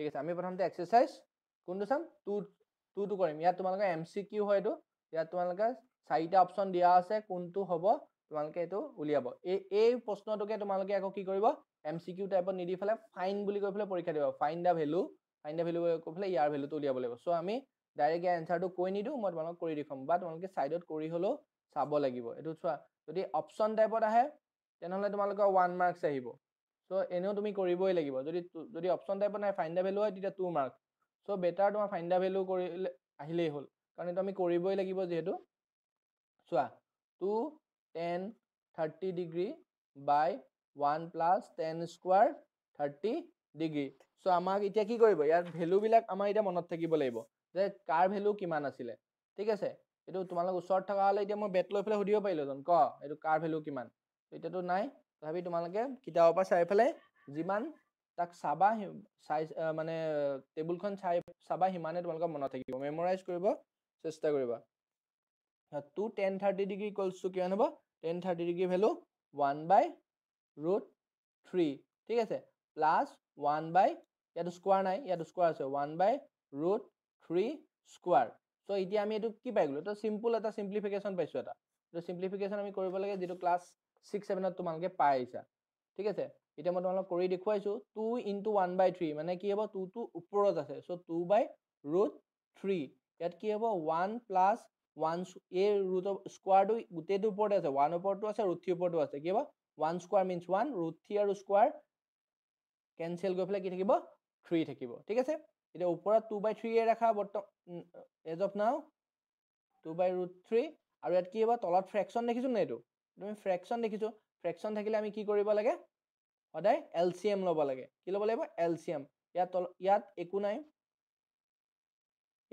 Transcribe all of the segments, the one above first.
ঠিক আছে আমি প্ৰথমতে এক্সাৰচাইজ কোনটো চাম টু টুটো কৰিম ইয়াত তোমালোকে এম চি কিউ হয় এইটো ইয়াত তোমালোকে চাৰিটা অপশ্যন দিয়া আছে কোনটো হ'ব তোমালোকে এইটো উলিয়াব এই এই প্ৰশ্নটোকে তোমালোকে আকৌ কি কৰিব এম চি কিউ টাইপত নিদি পেলাই ফাইন বুলি কৈ পেলাই পৰীক্ষা দিব find the value find the value কৈ পেলাই ইয়াৰ ভেলুটো উলিয়াব লাগিব চ' আমি ডাইৰেক্ট এনচাৰটো কৈ নিদিওঁ মই তোমালোকক কৰি দেখুৱাম বা তোমালোকে ছাইডত কৰি হ'লেও চাব লাগিব এইটো চোৱা যদি অপশ্যন টাইপত আহে তেনেহ'লে তোমালোকৰ ওৱান মাৰ্কছ আহিব চ' এনেও তুমি কৰিবই লাগিব যদি যদি অপশ্যন টাইপত নাই ফাইন দ্য ভেলু হয় তেতিয়া টু মাৰ্ক চ' বেটাৰ তোমাৰ ফাইন দ্য ভেলু কৰিলে আহিলেই হ'ল কাৰণ এইটো আমি কৰিবই লাগিব যিহেতু চোৱা two tan thirty degree by one plus tan square thirty degree so' আমাক এতিয়া কি কৰিব ইয়াৰ ভেলুবিলাক আমাৰ এতিয়া মনত থাকিব লাগিব যে কাৰ ভেলু কিমান আছিলে ঠিক আছে এইটো তোমালোকৰ ওচৰত থকা হ'লে এতিয়া মই বেট লৈ পেলাই সুধিব পাৰিলোঁ ক এইটো কাৰ ভেলু কিমান এতিয়াতো নাই তথাপি তোমালোকে কিতাপৰ পৰা চাই পেলাই যিমান তাক চাবা চাই মানে টেবুলখন চাই চাবা সিমানে তোমালোকৰ মনত থাকিব মেমৰাইজ কৰিব চেষ্টা কৰিবা টু টেন থাৰ্টি ডিগ্ৰী কলছটো কিমান হ'ব tan thirty degree value one by root three ঠিক আছে প্লাছ ওৱান বাই ইয়াত স্কোৱাৰ নাই ইয়াত স্কোৱাৰ আছে one by root three square so' এতিয়া আমি এইটো কি পাই গ'লোঁ এইটো চিম্পুল এটা চিম্প্লিফিকেশ্যন পাইছোঁ এটা চিম্প্লিফিকেশ্যন আমি কৰিব লাগে যিটো ক্লাছ ছিক্স ছেভেনত তোমালোকে পাই আহিছা ঠিক আছে এতিয়া মই তোমালোকক কৰি দেখুৱাইছোঁ two into one by three মানে কি হ'ব টো ওপৰত আছে so' two by root three ইয়াত কি হ'ব ওৱান প্লাছ ওৱান এই ৰুটৰ স্কুৱাৰটো গোটেইটো ওপৰতে আছে ওৱান ওপৰতো আছে ৰুট থ্ৰী ওপৰতো আছে কি হ'ব one square means one root three আৰু স্কুৱাৰ কেঞ্চেল কৰি পেলাই কি থাকিব থ্ৰী থাকিব ঠিক আছে এতিয়া ওপৰত টু বাই থ্ৰীয়ে ৰাখা বৰ্তমান as of now two by root three আৰু ইয়াত কি হ'ব তলত ফ্ৰেকশ্যন দেখিছোঁ নে এইটো তুমি ফ্ৰেকশ্যন দেখিছোঁ ফ্ৰেকশ্যন থাকিলে আমি কি কৰিব লাগে সদায় এল চি এম ল'ব লাগে কি ল'ব লাগিব এল চি এম ইয়াত তল ইয়াত একো নাই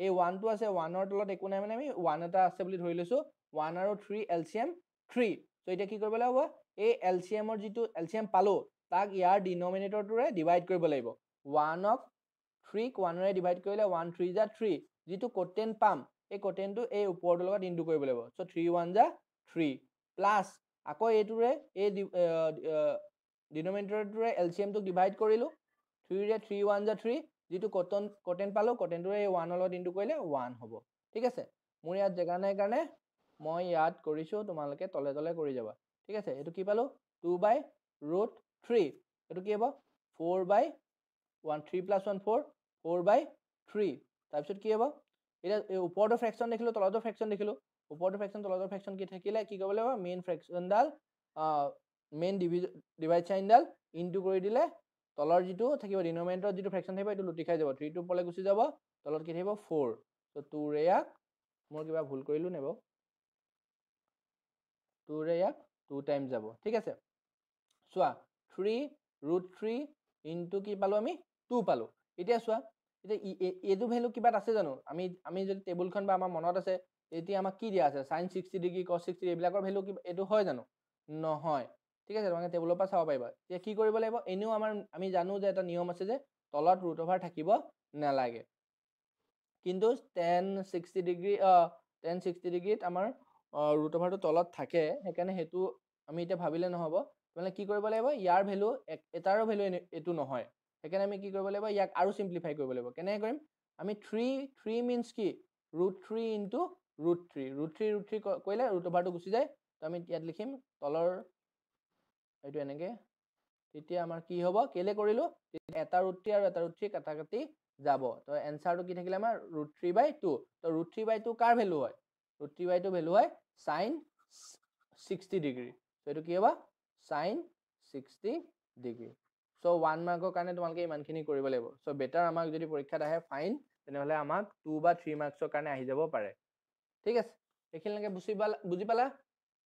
এই ওৱানটো আছে ওৱানৰ তলত একো নাই মানে আমি ওৱান এটা আছে বুলি ধৰি লৈছোঁ ওৱান আৰু three L C M three so' এতিয়া কি কৰিব লাগিব এই এল চি এমৰ যিটো এল চি এম পালোঁ তাক ইয়াৰ ডিনমিনেটৰটোৰে ডিভাইড কৰিব লাগিব ওৱানক থ্ৰীক ওৱানৰে ডিভাইড কৰিলে ওৱান থ্ৰী যা থ্ৰী যিটো কটেন পাম এই কটেনটো এই ওপৰটোৰ লগত ইনটো কৰিব লাগিব চ' থ্ৰী ওৱান যা থ্ৰী প্লাছ আকৌ এইটোৰে এই ডিনমিনেটৰটোৰে এল চি এমটোক ডিভাইড কৰিলোঁ থ্ৰীৰে থ্ৰী ওৱান জা থ্ৰী যিটো কটন কটেন পালোঁ কটেনটোৰে এই ওৱানৰ লগত ইনটো কৰিলে ওৱান হ'ব ঠিক আছে মোৰ ইয়াত জেগা নাই কাৰণে মই ইয়াত কৰিছোঁ তোমালোকে তলে তলে কৰি যাবা ঠিক আছে এইটো কি পালোঁ টু বাই ৰুট থ্ৰী এইটো কি হ'ব four by one three plus one four four by three তাৰপিছত কি হ'ব এতিয়া এই ওপৰতো ফ্ৰেকশ্যন দেখিলোঁ তলতো ফ্ৰেকশ্যন দেখিলোঁ ওপৰৰ ফ্ৰেকশ্যন তলৰ ফ্ৰেকশ্যন কি থাকিলে কি কৰিব লাগিব মেইন ফ্ৰেকশ্যনডাল মেইন ডিভিজ ডিভাইড চাইনডাল ইনটু কৰি দিলে তলৰ যিটো থাকিব ডিনমিনেটৰ যিটো ফ্ৰেকশ্যন থাকিব এইটো লুটি খাই যাব থ্ৰীটো ওপৰলে গুচি যাব তলত কি থাকিব ফ'ৰ ত' টু ইয়াক মোৰ কিবা ভুল কৰিলোঁ নে বাৰু টু ইয়াক টু টাইম যাব ঠিক আছে চোৱা থ্ৰী ৰুট থ্ৰী ইনটু কি পালোঁ আমি টু পালোঁ এতিয়া চোৱা এতিয়া এইটো ভেল্যু কিবা আছে জানো আমি আমি যদি টেবুলখন বা আমাৰ মনত আছে এতিয়া আমাক কি দিয়া আছে sine sixty degree cos sixty এইবিলাকৰ ভেলু কি এইটো হয় জানো নহয় ঠিক আছে তোমালোকে টেবুলৰ পৰা চাব পাৰিবা এতিয়া কি কৰিব লাগিব এনেও আমাৰ আমি জানো যে এটা নিয়ম আছে যে তলত ৰুট অভাৰ থাকিব নালাগে কিন্তু tan sixty degree tan sixty ডিগ্ৰীত আমাৰ ৰুট অভাৰটো তলত থাকে সেইকাৰণে সেইটো আমি এতিয়া ভাবিলে নহ'ব তোমালোকে কি কৰিব লাগিব ইয়াৰ ভেলু এটাৰো ভেলু এইটো নহয় সেইকাৰণে আমি কি কৰিব লাগিব ইয়াক আৰু ছিম্প্লিফাই কৰিব লাগিব কেনেকৈ কৰিম আমি থ্ৰী থ্ৰী মিনছ কি root three into root three root three root three কৰিলে ৰুট অভাৰটো গুচি যায় তো আমি ইয়াত লিখিম তলৰ এইটো এনেকৈ তেতিয়া আমাৰ কি হ'ব কেলৈ কৰিলোঁ এটা ৰুট থ্ৰী আৰু এটা ৰুট থ্ৰী কাটাকাটি যাব তো এনচাৰটো কি থাকিলে আমাৰ ৰুট থ্ৰী বাই টু ত' ৰুট থ্ৰী বাই টু কাৰ ভেলু হয় root three by two value হয় চাইন ছিক্সটি ডিগ্ৰী তো এইটো কি হ'ব sine sixty degree so' one মাৰ্কৰ কাৰণে তোমালোকে ইমানখিনি কৰিব লাগিব চ' বেটাৰ আমাক যদি পৰীক্ষাত আহে ফাইন তেনেহ'লে আমাক টু বা থ্ৰী মাৰ্কছৰ কাৰণে আহি যাব পাৰে ঠিক আছে সেইখিনিলৈকে বুজি পালা বুজি পালা